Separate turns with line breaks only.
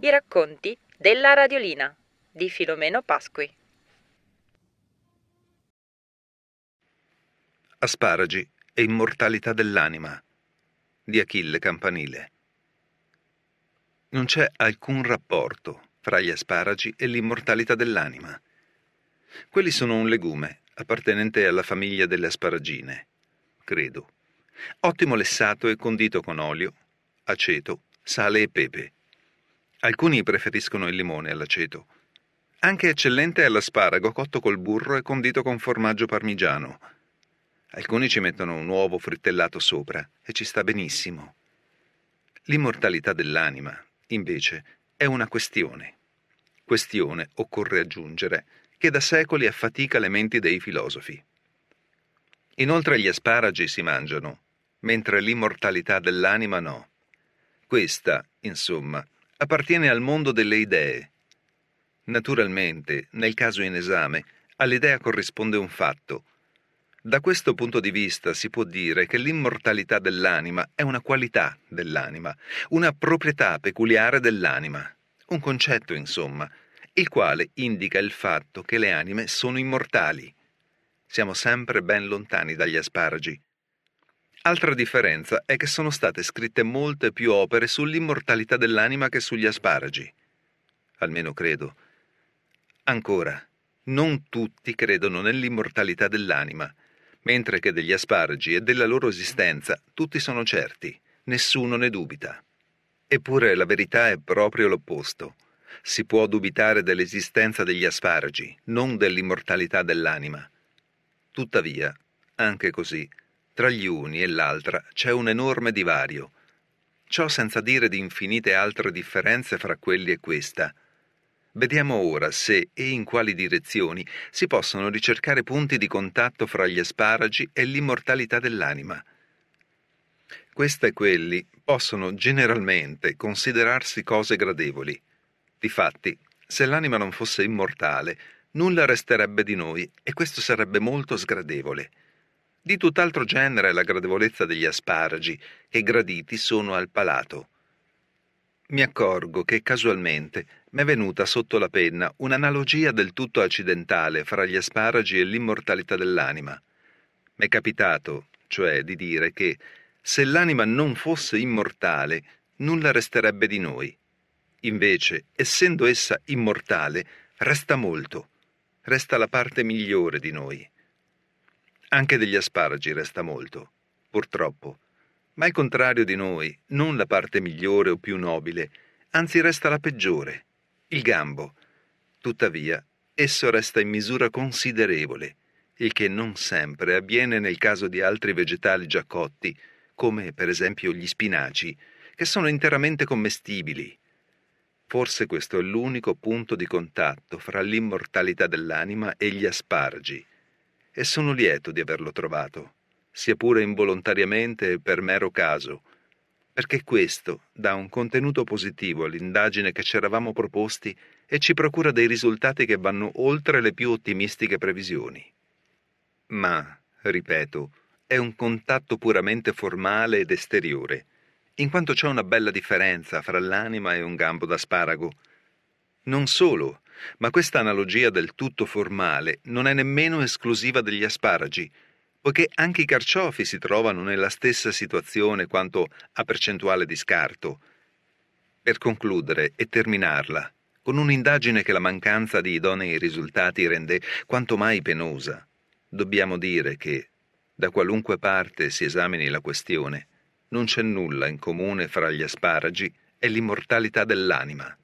I racconti della radiolina di Filomeno Pasqui. Asparagi e immortalità dell'anima di Achille Campanile. Non c'è alcun rapporto fra gli asparagi e l'immortalità dell'anima. Quelli sono un legume appartenente alla famiglia delle asparagine, credo. Ottimo lessato e condito con olio, aceto, sale e pepe. Alcuni preferiscono il limone all'aceto. Anche eccellente è l'asparago cotto col burro e condito con formaggio parmigiano. Alcuni ci mettono un uovo frittellato sopra e ci sta benissimo. L'immortalità dell'anima, invece, è una questione. Questione, occorre aggiungere, che da secoli affatica le menti dei filosofi. Inoltre gli asparagi si mangiano, mentre l'immortalità dell'anima no. Questa, insomma, appartiene al mondo delle idee. Naturalmente, nel caso in esame, all'idea corrisponde un fatto. Da questo punto di vista si può dire che l'immortalità dell'anima è una qualità dell'anima, una proprietà peculiare dell'anima, un concetto, insomma, il quale indica il fatto che le anime sono immortali. Siamo sempre ben lontani dagli asparagi. Altra differenza è che sono state scritte molte più opere sull'immortalità dell'anima che sugli asparagi. Almeno credo. Ancora, non tutti credono nell'immortalità dell'anima, mentre che degli asparagi e della loro esistenza tutti sono certi, nessuno ne dubita. Eppure la verità è proprio l'opposto. Si può dubitare dell'esistenza degli asparagi, non dell'immortalità dell'anima. Tuttavia, anche così, tra gli uni e l'altra c'è un enorme divario. Ciò senza dire di infinite altre differenze fra quelli e questa. Vediamo ora se e in quali direzioni si possono ricercare punti di contatto fra gli asparagi e l'immortalità dell'anima. Questa e quelli possono generalmente considerarsi cose gradevoli. Difatti, se l'anima non fosse immortale, nulla resterebbe di noi e questo sarebbe molto sgradevole. Di tutt'altro genere è la gradevolezza degli asparagi, che graditi sono al palato. Mi accorgo che casualmente m'è venuta sotto la penna un'analogia del tutto accidentale fra gli asparagi e l'immortalità dell'anima. M'è capitato, cioè, di dire che se l'anima non fosse immortale, nulla resterebbe di noi. Invece, essendo essa immortale, resta molto, resta la parte migliore di noi. Anche degli asparagi resta molto, purtroppo. Ma al contrario di noi, non la parte migliore o più nobile, anzi resta la peggiore, il gambo. Tuttavia, esso resta in misura considerevole, il che non sempre avviene nel caso di altri vegetali già cotti, come per esempio gli spinaci, che sono interamente commestibili. Forse questo è l'unico punto di contatto fra l'immortalità dell'anima e gli asparagi e sono lieto di averlo trovato, sia pure involontariamente e per mero caso, perché questo dà un contenuto positivo all'indagine che ci eravamo proposti e ci procura dei risultati che vanno oltre le più ottimistiche previsioni. Ma, ripeto, è un contatto puramente formale ed esteriore, in quanto c'è una bella differenza fra l'anima e un gambo d'asparago. Non solo, ma questa analogia del tutto formale non è nemmeno esclusiva degli asparagi, poiché anche i carciofi si trovano nella stessa situazione quanto a percentuale di scarto. Per concludere e terminarla, con un'indagine che la mancanza di idonei risultati rende quanto mai penosa, dobbiamo dire che, da qualunque parte si esamini la questione, non c'è nulla in comune fra gli asparagi e l'immortalità dell'anima.